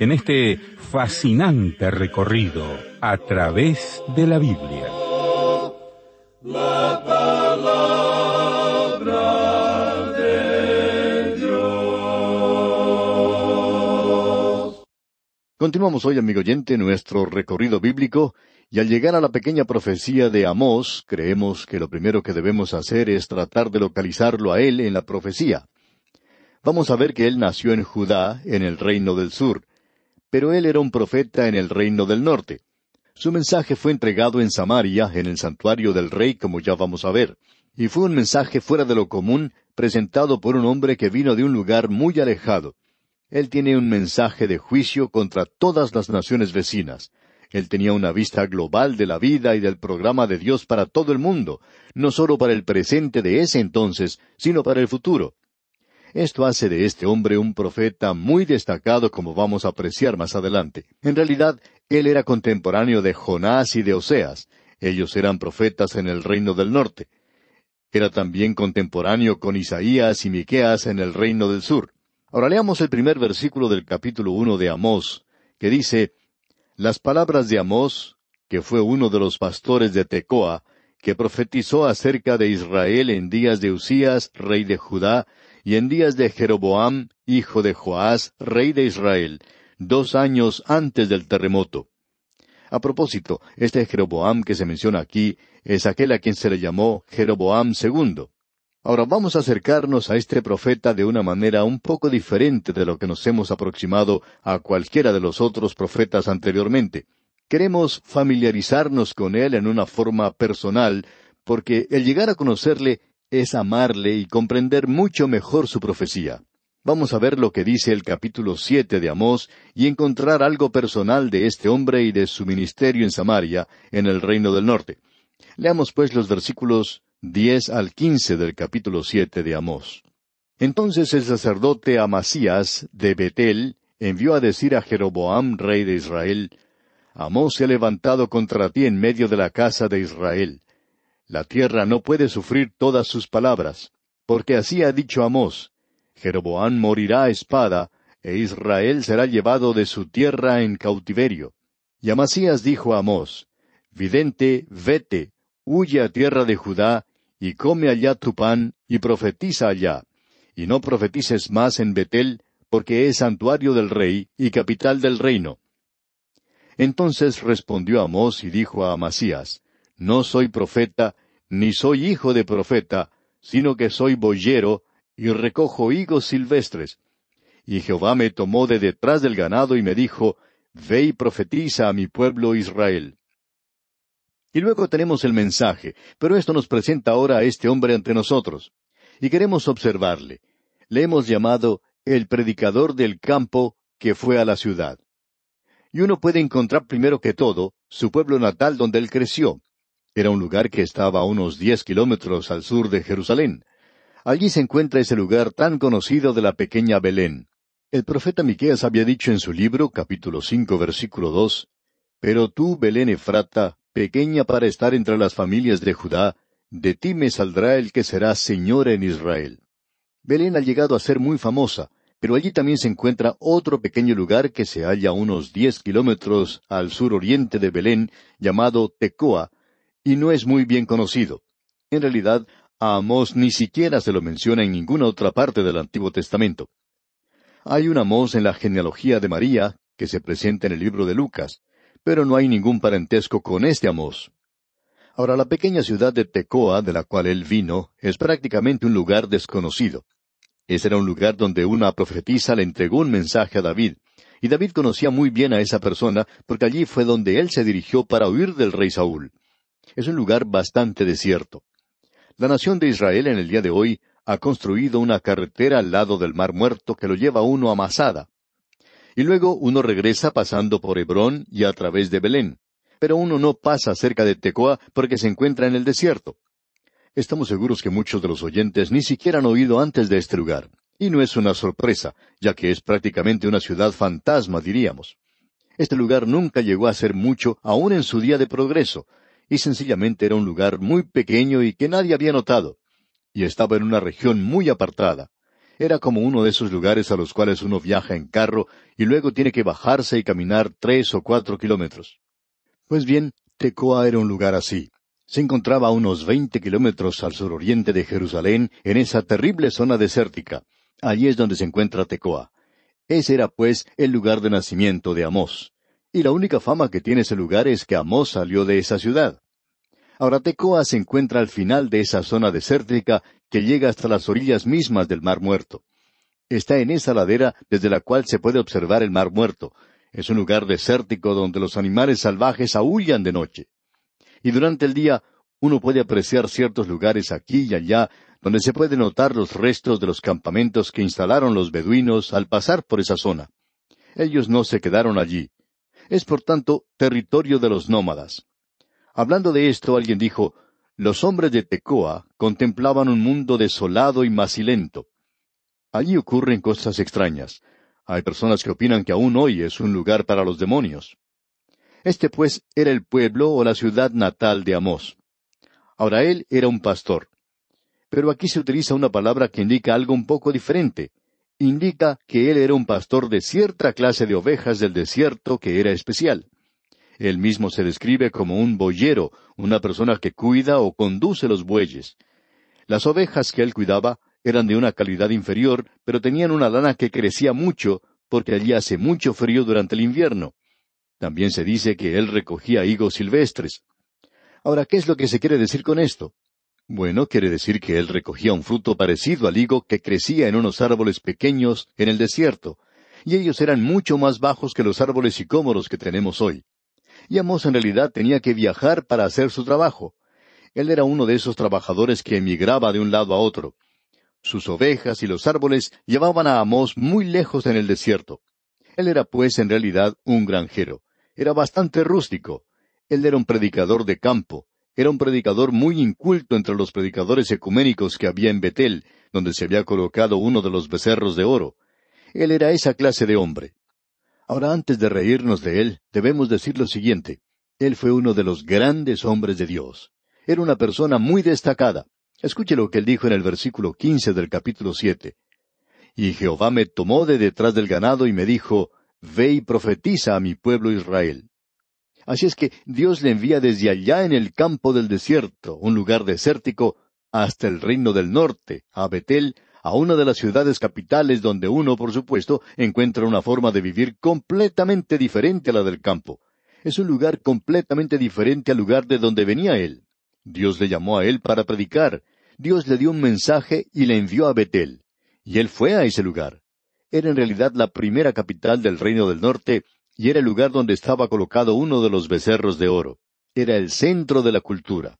en este fascinante recorrido a través de la Biblia. Continuamos hoy, amigo oyente, nuestro recorrido bíblico y al llegar a la pequeña profecía de Amós, creemos que lo primero que debemos hacer es tratar de localizarlo a él en la profecía. Vamos a ver que él nació en Judá, en el reino del sur pero él era un profeta en el reino del norte. Su mensaje fue entregado en Samaria, en el santuario del rey, como ya vamos a ver, y fue un mensaje fuera de lo común, presentado por un hombre que vino de un lugar muy alejado. Él tiene un mensaje de juicio contra todas las naciones vecinas. Él tenía una vista global de la vida y del programa de Dios para todo el mundo, no solo para el presente de ese entonces, sino para el futuro. Esto hace de este hombre un profeta muy destacado como vamos a apreciar más adelante. En realidad, él era contemporáneo de Jonás y de Oseas. Ellos eran profetas en el reino del norte. Era también contemporáneo con Isaías y Miqueas en el reino del sur. Ahora leamos el primer versículo del capítulo uno de Amós, que dice Las palabras de Amós, que fue uno de los pastores de Tecoa, que profetizó acerca de Israel en días de Usías, rey de Judá, y en días de Jeroboam, hijo de Joás, rey de Israel, dos años antes del terremoto. A propósito, este Jeroboam que se menciona aquí es aquel a quien se le llamó Jeroboam II. Ahora vamos a acercarnos a este profeta de una manera un poco diferente de lo que nos hemos aproximado a cualquiera de los otros profetas anteriormente. Queremos familiarizarnos con él en una forma personal, porque el llegar a conocerle es amarle y comprender mucho mejor su profecía. Vamos a ver lo que dice el capítulo siete de Amós y encontrar algo personal de este hombre y de su ministerio en Samaria, en el reino del norte. Leamos pues los versículos diez al quince del capítulo siete de Amós. Entonces el sacerdote Amasías de Betel envió a decir a Jeroboam, rey de Israel, Amós se ha levantado contra ti en medio de la casa de Israel. La tierra no puede sufrir todas sus palabras, porque así ha dicho Amós, Jeroboán morirá a espada, e Israel será llevado de su tierra en cautiverio. Y Amasías dijo a Amós, Vidente, vete, huye a tierra de Judá, y come allá tu pan, y profetiza allá. Y no profetices más en Betel, porque es santuario del rey y capital del reino. Entonces respondió Amós y dijo a Amasías, no soy profeta, ni soy hijo de profeta, sino que soy boyero, y recojo higos silvestres. Y Jehová me tomó de detrás del ganado y me dijo, Ve y profetiza a mi pueblo Israel. Y luego tenemos el mensaje, pero esto nos presenta ahora a este hombre ante nosotros. Y queremos observarle. Le hemos llamado el predicador del campo que fue a la ciudad. Y uno puede encontrar primero que todo su pueblo natal donde él creció, era un lugar que estaba a unos diez kilómetros al sur de Jerusalén. Allí se encuentra ese lugar tan conocido de la pequeña Belén. El profeta Miqueas había dicho en su libro, capítulo cinco, versículo dos, Pero tú, Belén Efrata, pequeña para estar entre las familias de Judá, de ti me saldrá el que será señor en Israel. Belén ha llegado a ser muy famosa, pero allí también se encuentra otro pequeño lugar que se halla a unos diez kilómetros al sur oriente de Belén, llamado Tecoa, y no es muy bien conocido. En realidad, a Amós ni siquiera se lo menciona en ninguna otra parte del Antiguo Testamento. Hay un Amós en la genealogía de María, que se presenta en el libro de Lucas, pero no hay ningún parentesco con este Amós. Ahora, la pequeña ciudad de Tecoa, de la cual él vino, es prácticamente un lugar desconocido. Ese era un lugar donde una profetisa le entregó un mensaje a David, y David conocía muy bien a esa persona, porque allí fue donde él se dirigió para huir del rey Saúl. Es un lugar bastante desierto. La nación de Israel en el día de hoy ha construido una carretera al lado del Mar Muerto que lo lleva uno a Masada. Y luego uno regresa pasando por Hebrón y a través de Belén. Pero uno no pasa cerca de Tecoa porque se encuentra en el desierto. Estamos seguros que muchos de los oyentes ni siquiera han oído antes de este lugar. Y no es una sorpresa, ya que es prácticamente una ciudad fantasma, diríamos. Este lugar nunca llegó a ser mucho, aún en su día de progreso, y sencillamente era un lugar muy pequeño y que nadie había notado, y estaba en una región muy apartada. Era como uno de esos lugares a los cuales uno viaja en carro y luego tiene que bajarse y caminar tres o cuatro kilómetros. Pues bien, Tecoa era un lugar así. Se encontraba a unos veinte kilómetros al suroriente de Jerusalén, en esa terrible zona desértica. Allí es donde se encuentra Tecoa. Ese era, pues, el lugar de nacimiento de Amós y la única fama que tiene ese lugar es que Amós salió de esa ciudad. Ahora Tecoa se encuentra al final de esa zona desértica que llega hasta las orillas mismas del Mar Muerto. Está en esa ladera desde la cual se puede observar el Mar Muerto. Es un lugar desértico donde los animales salvajes aullan de noche. Y durante el día uno puede apreciar ciertos lugares aquí y allá donde se pueden notar los restos de los campamentos que instalaron los beduinos al pasar por esa zona. Ellos no se quedaron allí, es por tanto territorio de los nómadas. Hablando de esto, alguien dijo, los hombres de Tecoa contemplaban un mundo desolado y macilento. Allí ocurren cosas extrañas. Hay personas que opinan que aún hoy es un lugar para los demonios. Este pues era el pueblo o la ciudad natal de Amós. Ahora él era un pastor. Pero aquí se utiliza una palabra que indica algo un poco diferente indica que él era un pastor de cierta clase de ovejas del desierto que era especial. Él mismo se describe como un boyero, una persona que cuida o conduce los bueyes. Las ovejas que él cuidaba eran de una calidad inferior, pero tenían una lana que crecía mucho, porque allí hace mucho frío durante el invierno. También se dice que él recogía higos silvestres. Ahora, ¿qué es lo que se quiere decir con esto? Bueno, quiere decir que él recogía un fruto parecido al higo que crecía en unos árboles pequeños en el desierto, y ellos eran mucho más bajos que los árboles sicómoros que tenemos hoy. Y Amos en realidad tenía que viajar para hacer su trabajo. Él era uno de esos trabajadores que emigraba de un lado a otro. Sus ovejas y los árboles llevaban a Amos muy lejos en el desierto. Él era pues en realidad un granjero. Era bastante rústico. Él era un predicador de campo. Era un predicador muy inculto entre los predicadores ecuménicos que había en Betel, donde se había colocado uno de los becerros de oro. Él era esa clase de hombre. Ahora, antes de reírnos de él, debemos decir lo siguiente. Él fue uno de los grandes hombres de Dios. Era una persona muy destacada. Escuche lo que él dijo en el versículo quince del capítulo siete. Y Jehová me tomó de detrás del ganado y me dijo, Ve y profetiza a mi pueblo Israel. Así es que Dios le envía desde allá en el campo del desierto, un lugar desértico, hasta el reino del norte, a Betel, a una de las ciudades capitales donde uno, por supuesto, encuentra una forma de vivir completamente diferente a la del campo. Es un lugar completamente diferente al lugar de donde venía él. Dios le llamó a él para predicar. Dios le dio un mensaje y le envió a Betel. Y él fue a ese lugar. Era en realidad la primera capital del reino del norte y era el lugar donde estaba colocado uno de los becerros de oro. Era el centro de la cultura.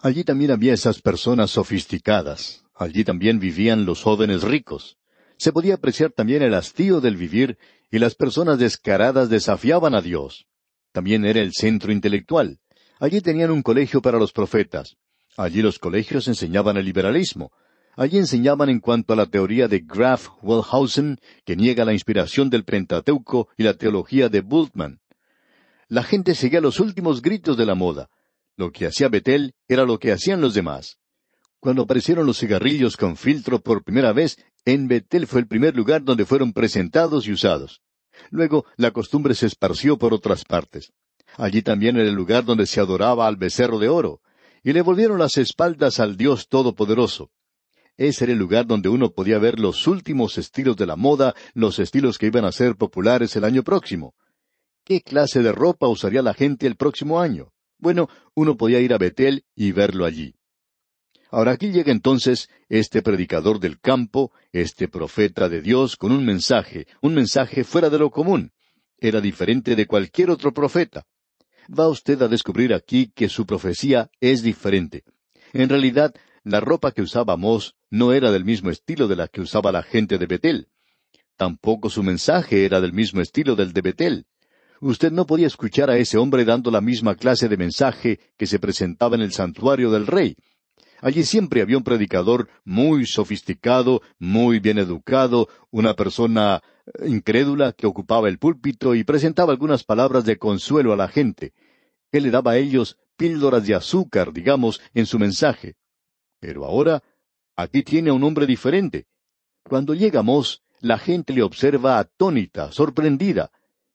Allí también había esas personas sofisticadas. Allí también vivían los jóvenes ricos. Se podía apreciar también el hastío del vivir y las personas descaradas desafiaban a Dios. También era el centro intelectual. Allí tenían un colegio para los profetas. Allí los colegios enseñaban el liberalismo. Allí enseñaban en cuanto a la teoría de Graf Wellhausen, que niega la inspiración del Pentateuco y la teología de Bultmann. La gente seguía los últimos gritos de la moda. Lo que hacía Betel era lo que hacían los demás. Cuando aparecieron los cigarrillos con filtro por primera vez, en Betel fue el primer lugar donde fueron presentados y usados. Luego la costumbre se esparció por otras partes. Allí también era el lugar donde se adoraba al becerro de oro, y le volvieron las espaldas al Dios Todopoderoso. Ese era el lugar donde uno podía ver los últimos estilos de la moda, los estilos que iban a ser populares el año próximo. ¿Qué clase de ropa usaría la gente el próximo año? Bueno, uno podía ir a Betel y verlo allí. Ahora aquí llega entonces este predicador del campo, este profeta de Dios, con un mensaje, un mensaje fuera de lo común. Era diferente de cualquier otro profeta. Va usted a descubrir aquí que su profecía es diferente. En realidad, la ropa que usábamos no era del mismo estilo de la que usaba la gente de Betel. Tampoco su mensaje era del mismo estilo del de Betel. Usted no podía escuchar a ese hombre dando la misma clase de mensaje que se presentaba en el santuario del rey. Allí siempre había un predicador muy sofisticado, muy bien educado, una persona eh, incrédula que ocupaba el púlpito y presentaba algunas palabras de consuelo a la gente. Él le daba a ellos píldoras de azúcar, digamos, en su mensaje. Pero ahora Aquí tiene a un hombre diferente. Cuando llegamos, la gente le observa atónita, sorprendida.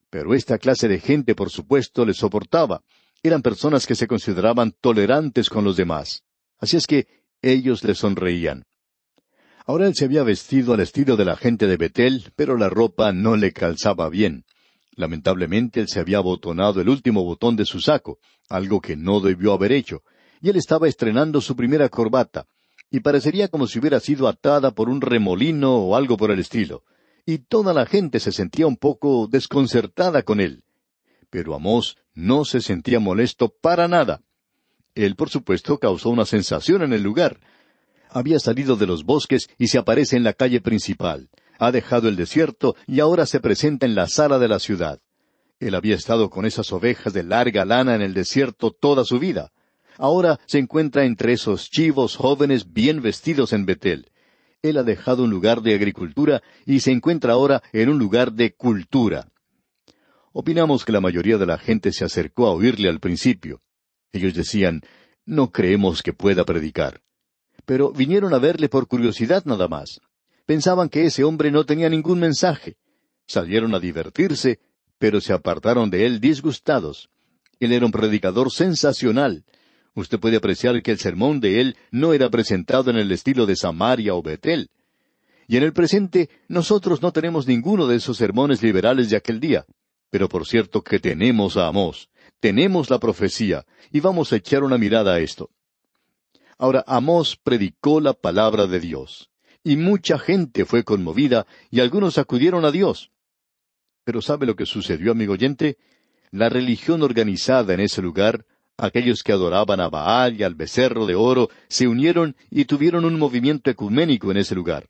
Pero esta clase de gente, por supuesto, le soportaba. Eran personas que se consideraban tolerantes con los demás. Así es que ellos le sonreían. Ahora él se había vestido al estilo de la gente de Betel, pero la ropa no le calzaba bien. Lamentablemente él se había abotonado el último botón de su saco, algo que no debió haber hecho, y él estaba estrenando su primera corbata, y parecería como si hubiera sido atada por un remolino o algo por el estilo, y toda la gente se sentía un poco desconcertada con él. Pero Amos no se sentía molesto para nada. Él, por supuesto, causó una sensación en el lugar. Había salido de los bosques y se aparece en la calle principal. Ha dejado el desierto y ahora se presenta en la sala de la ciudad. Él había estado con esas ovejas de larga lana en el desierto toda su vida ahora se encuentra entre esos chivos jóvenes bien vestidos en Betel. Él ha dejado un lugar de agricultura y se encuentra ahora en un lugar de cultura. Opinamos que la mayoría de la gente se acercó a oírle al principio. Ellos decían, no creemos que pueda predicar. Pero vinieron a verle por curiosidad nada más. Pensaban que ese hombre no tenía ningún mensaje. Salieron a divertirse, pero se apartaron de él disgustados. Él era un predicador sensacional usted puede apreciar que el sermón de él no era presentado en el estilo de Samaria o Betel. Y en el presente nosotros no tenemos ninguno de esos sermones liberales de aquel día. Pero por cierto que tenemos a Amós, tenemos la profecía, y vamos a echar una mirada a esto. Ahora Amós predicó la palabra de Dios, y mucha gente fue conmovida, y algunos acudieron a Dios. Pero ¿sabe lo que sucedió, amigo oyente? La religión organizada en ese lugar Aquellos que adoraban a Baal y al becerro de oro se unieron y tuvieron un movimiento ecuménico en ese lugar.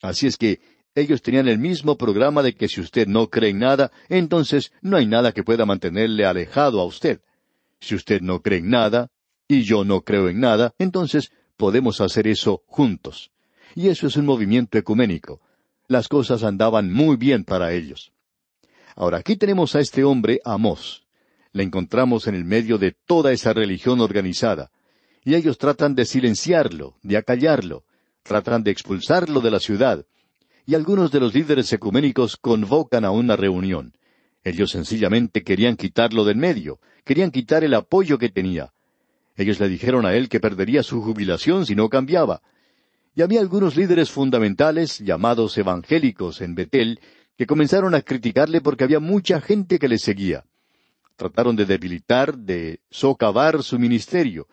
Así es que ellos tenían el mismo programa de que si usted no cree en nada, entonces no hay nada que pueda mantenerle alejado a usted. Si usted no cree en nada, y yo no creo en nada, entonces podemos hacer eso juntos. Y eso es un movimiento ecuménico. Las cosas andaban muy bien para ellos. Ahora aquí tenemos a este hombre, Amós la encontramos en el medio de toda esa religión organizada, y ellos tratan de silenciarlo, de acallarlo, tratan de expulsarlo de la ciudad, y algunos de los líderes ecuménicos convocan a una reunión. Ellos sencillamente querían quitarlo del medio, querían quitar el apoyo que tenía. Ellos le dijeron a él que perdería su jubilación si no cambiaba. Y había algunos líderes fundamentales, llamados evangélicos en Betel, que comenzaron a criticarle porque había mucha gente que le seguía trataron de debilitar, de socavar su ministerio.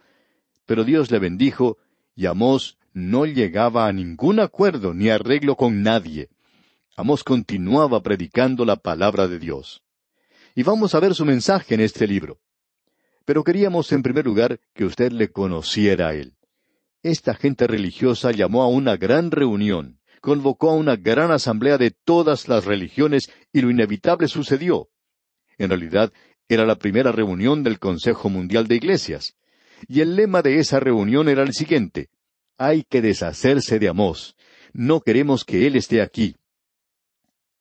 Pero Dios le bendijo, y Amós no llegaba a ningún acuerdo ni arreglo con nadie. Amós continuaba predicando la palabra de Dios. Y vamos a ver su mensaje en este libro. Pero queríamos en primer lugar que usted le conociera a él. Esta gente religiosa llamó a una gran reunión, convocó a una gran asamblea de todas las religiones y lo inevitable sucedió. En realidad, era la primera reunión del Consejo Mundial de Iglesias. Y el lema de esa reunión era el siguiente. Hay que deshacerse de Amós. No queremos que él esté aquí.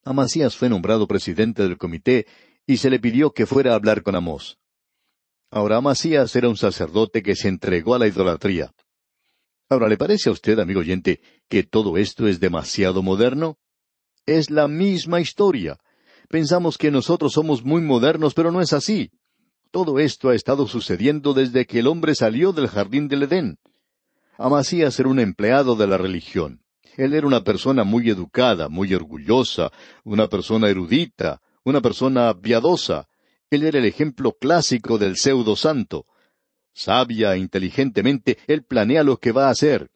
Amasías fue nombrado presidente del comité y se le pidió que fuera a hablar con Amós. Ahora Amasías era un sacerdote que se entregó a la idolatría. Ahora, ¿le parece a usted, amigo oyente, que todo esto es demasiado moderno? Es la misma historia, Pensamos que nosotros somos muy modernos, pero no es así. Todo esto ha estado sucediendo desde que el hombre salió del jardín del Edén. Amasías era un empleado de la religión. Él era una persona muy educada, muy orgullosa, una persona erudita, una persona piadosa. Él era el ejemplo clásico del pseudo santo. Sabia e inteligentemente, él planea lo que va a hacer.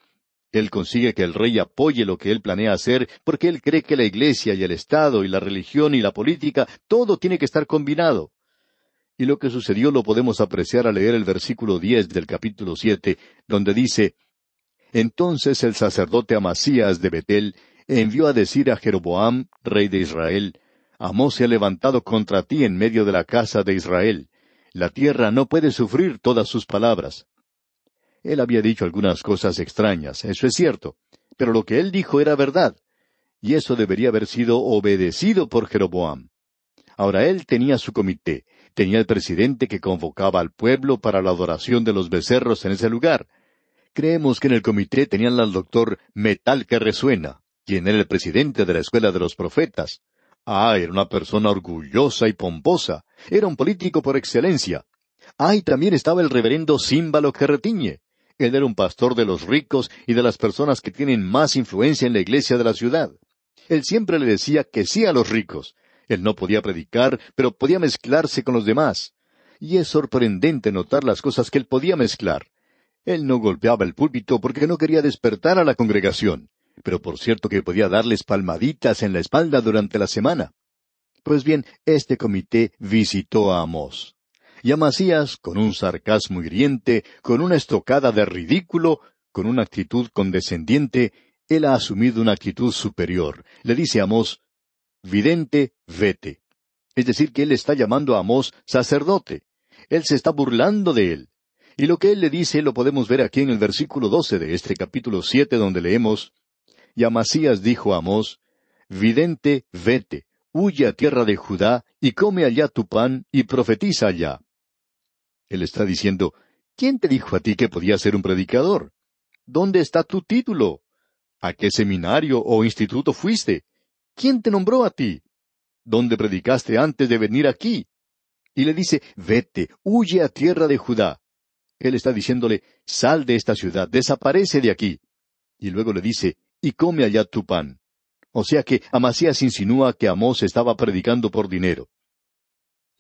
Él consigue que el rey apoye lo que él planea hacer porque él cree que la iglesia y el Estado y la religión y la política, todo tiene que estar combinado. Y lo que sucedió lo podemos apreciar al leer el versículo diez del capítulo siete, donde dice Entonces el sacerdote Amasías de Betel envió a decir a Jeroboam, rey de Israel, Amós se ha levantado contra ti en medio de la casa de Israel. La tierra no puede sufrir todas sus palabras. Él había dicho algunas cosas extrañas, eso es cierto, pero lo que él dijo era verdad, y eso debería haber sido obedecido por Jeroboam. Ahora él tenía su comité, tenía el presidente que convocaba al pueblo para la adoración de los becerros en ese lugar. Creemos que en el comité tenían al doctor Metal que resuena, quien era el presidente de la escuela de los profetas. Ah, era una persona orgullosa y pomposa, era un político por excelencia. Ah, y también estaba el reverendo Címbalo que retiñe. Él era un pastor de los ricos y de las personas que tienen más influencia en la iglesia de la ciudad. Él siempre le decía que sí a los ricos. Él no podía predicar, pero podía mezclarse con los demás. Y es sorprendente notar las cosas que él podía mezclar. Él no golpeaba el púlpito porque no quería despertar a la congregación, pero por cierto que podía darles palmaditas en la espalda durante la semana. Pues bien, este comité visitó a Amos y Amasías, con un sarcasmo hiriente, con una estocada de ridículo, con una actitud condescendiente, él ha asumido una actitud superior. Le dice a Amós, Vidente, vete. Es decir, que él está llamando a Amós sacerdote. Él se está burlando de él. Y lo que él le dice lo podemos ver aquí en el versículo doce de este capítulo siete, donde leemos Y Amasías dijo a Amós Vidente, vete, huye a tierra de Judá, y come allá tu pan, y profetiza allá. Él está diciendo, ¿quién te dijo a ti que podías ser un predicador? ¿Dónde está tu título? ¿A qué seminario o instituto fuiste? ¿Quién te nombró a ti? ¿Dónde predicaste antes de venir aquí? Y le dice, vete, huye a tierra de Judá. Él está diciéndole, sal de esta ciudad, desaparece de aquí. Y luego le dice, y come allá tu pan. O sea que Amasías insinúa que Amós estaba predicando por dinero.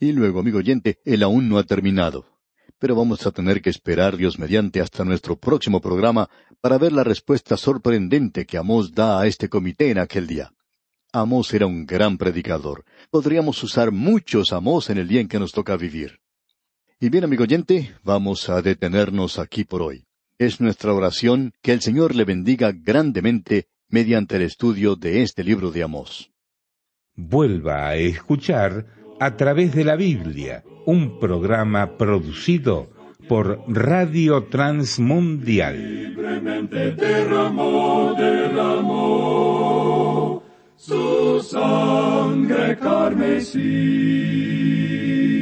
Y luego, amigo oyente, él aún no ha terminado pero vamos a tener que esperar Dios mediante hasta nuestro próximo programa para ver la respuesta sorprendente que Amós da a este comité en aquel día. Amós era un gran predicador. Podríamos usar muchos Amós en el día en que nos toca vivir. Y bien, amigo oyente, vamos a detenernos aquí por hoy. Es nuestra oración que el Señor le bendiga grandemente mediante el estudio de este libro de Amós. Vuelva a escuchar a través de la Biblia, un programa producido por Radio Transmundial. su